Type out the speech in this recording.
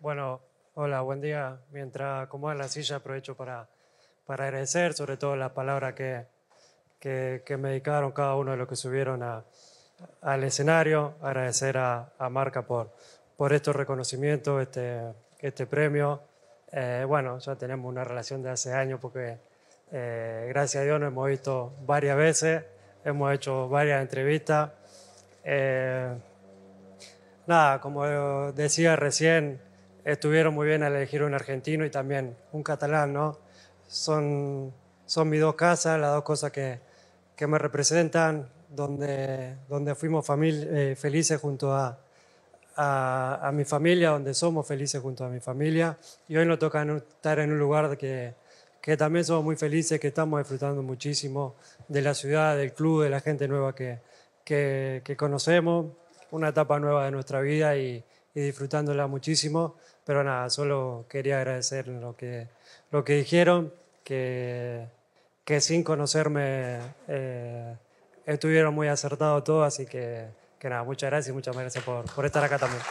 Bueno, hola, buen día. Mientras como acomodan la silla, aprovecho para, para agradecer sobre todo las palabras que, que, me dedicaron cada uno de los que subieron al escenario. Agradecer a, a, Marca por, por estos reconocimientos, este, este premio. Eh, bueno, ya tenemos una relación de hace años porque eh, gracias a Dios nos hemos visto varias veces, hemos hecho varias entrevistas. Eh, nada, como decía recién, estuvieron muy bien al elegir un argentino y también un catalán, ¿no? Son, son mis dos casas, las dos cosas que, que me representan, donde, donde fuimos familia eh, felices junto a, a, mi familia, donde somos felices junto a mi familia. Y hoy nos toca estar en un lugar que, que también somos muy felices, que estamos disfrutando muchísimo de la ciudad, del club, de la gente nueva que, que, que conocemos, una etapa nueva de nuestra vida y, y disfrutándola muchísimo. Pero nada, solo quería agradecer lo que, lo que dijeron, que, que sin conocerme eh, estuvieron muy acertados todos, así que, nada, muchas gracias y muchas gracias por, por estar acá también.